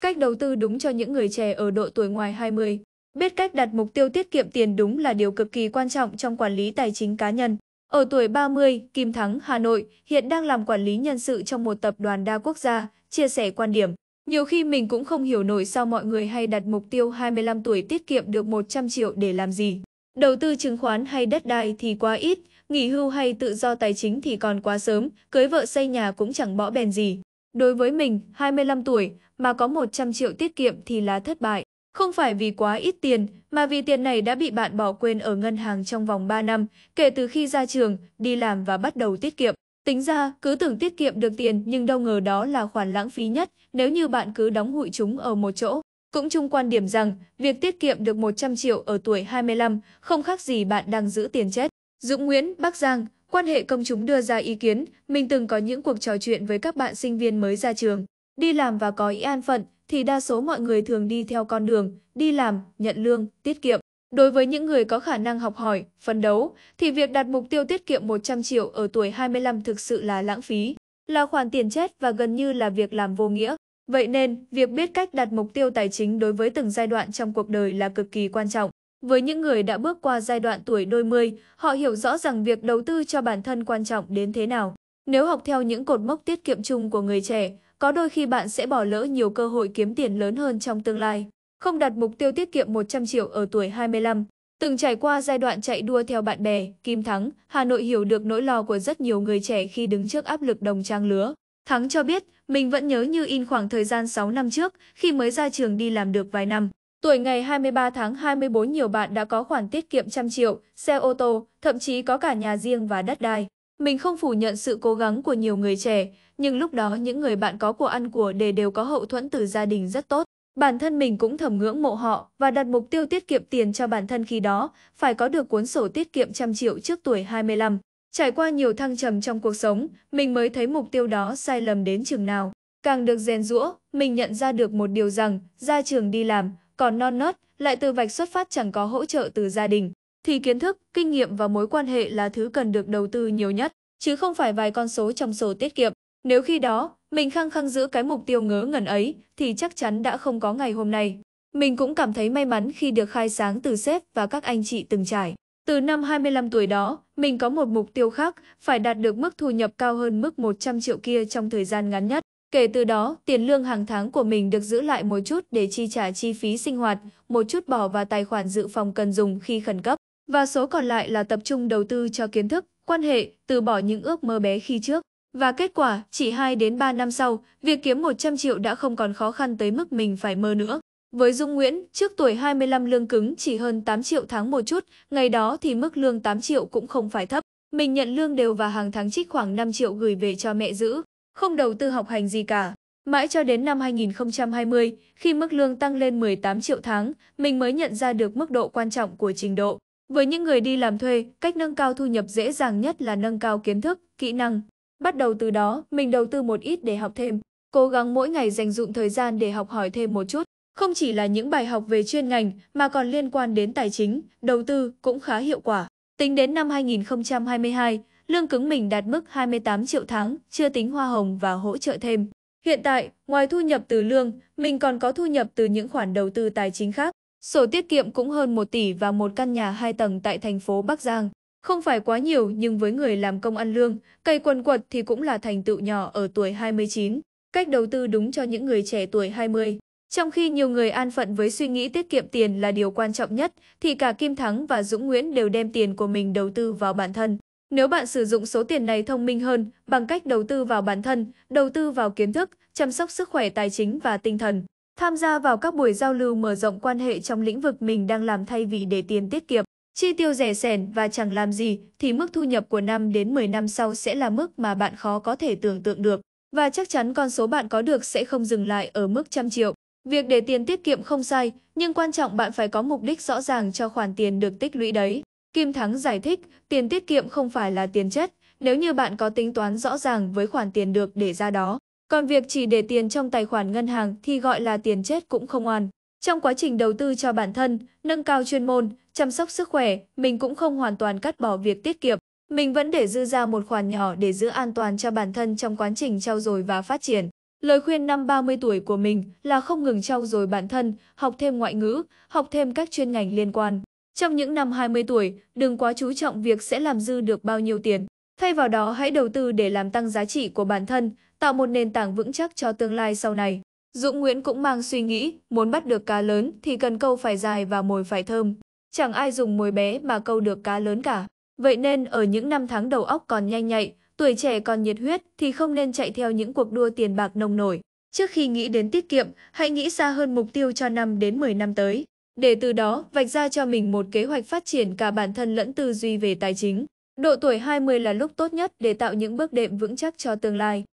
Cách đầu tư đúng cho những người trẻ ở độ tuổi ngoài 20. Biết cách đặt mục tiêu tiết kiệm tiền đúng là điều cực kỳ quan trọng trong quản lý tài chính cá nhân. Ở tuổi 30, Kim Thắng, Hà Nội hiện đang làm quản lý nhân sự trong một tập đoàn đa quốc gia, chia sẻ quan điểm. Nhiều khi mình cũng không hiểu nổi sao mọi người hay đặt mục tiêu 25 tuổi tiết kiệm được 100 triệu để làm gì. Đầu tư chứng khoán hay đất đai thì quá ít, nghỉ hưu hay tự do tài chính thì còn quá sớm, cưới vợ xây nhà cũng chẳng bỏ bèn gì. Đối với mình, 25 tuổi, mà có 100 triệu tiết kiệm thì là thất bại. Không phải vì quá ít tiền, mà vì tiền này đã bị bạn bỏ quên ở ngân hàng trong vòng 3 năm, kể từ khi ra trường, đi làm và bắt đầu tiết kiệm. Tính ra, cứ tưởng tiết kiệm được tiền nhưng đâu ngờ đó là khoản lãng phí nhất nếu như bạn cứ đóng hụi chúng ở một chỗ. Cũng chung quan điểm rằng, việc tiết kiệm được 100 triệu ở tuổi 25 không khác gì bạn đang giữ tiền chết. Dũng Nguyễn, Bắc Giang, quan hệ công chúng đưa ra ý kiến, mình từng có những cuộc trò chuyện với các bạn sinh viên mới ra trường. Đi làm và có ý an phận thì đa số mọi người thường đi theo con đường đi làm, nhận lương, tiết kiệm. Đối với những người có khả năng học hỏi, phấn đấu, thì việc đặt mục tiêu tiết kiệm 100 triệu ở tuổi 25 thực sự là lãng phí, là khoản tiền chết và gần như là việc làm vô nghĩa. Vậy nên, việc biết cách đặt mục tiêu tài chính đối với từng giai đoạn trong cuộc đời là cực kỳ quan trọng. Với những người đã bước qua giai đoạn tuổi đôi mươi, họ hiểu rõ rằng việc đầu tư cho bản thân quan trọng đến thế nào. Nếu học theo những cột mốc tiết kiệm chung của người trẻ, có đôi khi bạn sẽ bỏ lỡ nhiều cơ hội kiếm tiền lớn hơn trong tương lai. Không đặt mục tiêu tiết kiệm 100 triệu ở tuổi 25, từng trải qua giai đoạn chạy đua theo bạn bè, Kim Thắng, Hà Nội hiểu được nỗi lo của rất nhiều người trẻ khi đứng trước áp lực đồng trang lứa. Thắng cho biết, mình vẫn nhớ như in khoảng thời gian 6 năm trước, khi mới ra trường đi làm được vài năm. Tuổi ngày 23 tháng 24 nhiều bạn đã có khoản tiết kiệm trăm triệu, xe ô tô, thậm chí có cả nhà riêng và đất đai. Mình không phủ nhận sự cố gắng của nhiều người trẻ, nhưng lúc đó những người bạn có của ăn của để đều có hậu thuẫn từ gia đình rất tốt. Bản thân mình cũng thầm ngưỡng mộ họ và đặt mục tiêu tiết kiệm tiền cho bản thân khi đó, phải có được cuốn sổ tiết kiệm trăm triệu trước tuổi 25. Trải qua nhiều thăng trầm trong cuộc sống, mình mới thấy mục tiêu đó sai lầm đến chừng nào. Càng được rèn rũa, mình nhận ra được một điều rằng, ra trường đi làm, còn non nớt, lại từ vạch xuất phát chẳng có hỗ trợ từ gia đình thì kiến thức, kinh nghiệm và mối quan hệ là thứ cần được đầu tư nhiều nhất, chứ không phải vài con số trong sổ tiết kiệm. Nếu khi đó, mình khăng khăng giữ cái mục tiêu ngớ ngẩn ấy thì chắc chắn đã không có ngày hôm nay. Mình cũng cảm thấy may mắn khi được khai sáng từ sếp và các anh chị từng trải. Từ năm 25 tuổi đó, mình có một mục tiêu khác, phải đạt được mức thu nhập cao hơn mức 100 triệu kia trong thời gian ngắn nhất. Kể từ đó, tiền lương hàng tháng của mình được giữ lại một chút để chi trả chi phí sinh hoạt, một chút bỏ vào tài khoản dự phòng cần dùng khi khẩn cấp và số còn lại là tập trung đầu tư cho kiến thức, quan hệ, từ bỏ những ước mơ bé khi trước. Và kết quả, chỉ 2 đến 3 năm sau, việc kiếm 100 triệu đã không còn khó khăn tới mức mình phải mơ nữa. Với Dung Nguyễn, trước tuổi 25 lương cứng chỉ hơn 8 triệu tháng một chút, ngày đó thì mức lương 8 triệu cũng không phải thấp. Mình nhận lương đều và hàng tháng trích khoảng 5 triệu gửi về cho mẹ giữ, không đầu tư học hành gì cả. Mãi cho đến năm 2020, khi mức lương tăng lên 18 triệu tháng, mình mới nhận ra được mức độ quan trọng của trình độ. Với những người đi làm thuê, cách nâng cao thu nhập dễ dàng nhất là nâng cao kiến thức, kỹ năng. Bắt đầu từ đó, mình đầu tư một ít để học thêm, cố gắng mỗi ngày dành dụng thời gian để học hỏi thêm một chút. Không chỉ là những bài học về chuyên ngành mà còn liên quan đến tài chính, đầu tư cũng khá hiệu quả. Tính đến năm 2022, lương cứng mình đạt mức 28 triệu tháng, chưa tính hoa hồng và hỗ trợ thêm. Hiện tại, ngoài thu nhập từ lương, mình còn có thu nhập từ những khoản đầu tư tài chính khác. Sổ tiết kiệm cũng hơn 1 tỷ và một căn nhà 2 tầng tại thành phố Bắc Giang. Không phải quá nhiều nhưng với người làm công ăn lương, cây quần quật thì cũng là thành tựu nhỏ ở tuổi 29. Cách đầu tư đúng cho những người trẻ tuổi 20. Trong khi nhiều người an phận với suy nghĩ tiết kiệm tiền là điều quan trọng nhất, thì cả Kim Thắng và Dũng Nguyễn đều đem tiền của mình đầu tư vào bản thân. Nếu bạn sử dụng số tiền này thông minh hơn bằng cách đầu tư vào bản thân, đầu tư vào kiến thức, chăm sóc sức khỏe tài chính và tinh thần, tham gia vào các buổi giao lưu mở rộng quan hệ trong lĩnh vực mình đang làm thay vì để tiền tiết kiệm, chi tiêu rẻ sẻn và chẳng làm gì thì mức thu nhập của năm đến 10 năm sau sẽ là mức mà bạn khó có thể tưởng tượng được. Và chắc chắn con số bạn có được sẽ không dừng lại ở mức trăm triệu. Việc để tiền tiết kiệm không sai, nhưng quan trọng bạn phải có mục đích rõ ràng cho khoản tiền được tích lũy đấy. Kim Thắng giải thích, tiền tiết kiệm không phải là tiền chất, nếu như bạn có tính toán rõ ràng với khoản tiền được để ra đó. Còn việc chỉ để tiền trong tài khoản ngân hàng thì gọi là tiền chết cũng không oan. Trong quá trình đầu tư cho bản thân, nâng cao chuyên môn, chăm sóc sức khỏe, mình cũng không hoàn toàn cắt bỏ việc tiết kiệm. Mình vẫn để dư ra một khoản nhỏ để giữ an toàn cho bản thân trong quá trình trau dồi và phát triển. Lời khuyên năm 30 tuổi của mình là không ngừng trau dồi bản thân, học thêm ngoại ngữ, học thêm các chuyên ngành liên quan. Trong những năm 20 tuổi, đừng quá chú trọng việc sẽ làm dư được bao nhiêu tiền. Thay vào đó hãy đầu tư để làm tăng giá trị của bản thân, tạo một nền tảng vững chắc cho tương lai sau này. Dũng Nguyễn cũng mang suy nghĩ, muốn bắt được cá lớn thì cần câu phải dài và mồi phải thơm. Chẳng ai dùng mồi bé mà câu được cá lớn cả. Vậy nên ở những năm tháng đầu óc còn nhanh nhạy, tuổi trẻ còn nhiệt huyết thì không nên chạy theo những cuộc đua tiền bạc nông nổi. Trước khi nghĩ đến tiết kiệm, hãy nghĩ xa hơn mục tiêu cho năm đến 10 năm tới, để từ đó vạch ra cho mình một kế hoạch phát triển cả bản thân lẫn tư duy về tài chính. Độ tuổi 20 là lúc tốt nhất để tạo những bước đệm vững chắc cho tương lai.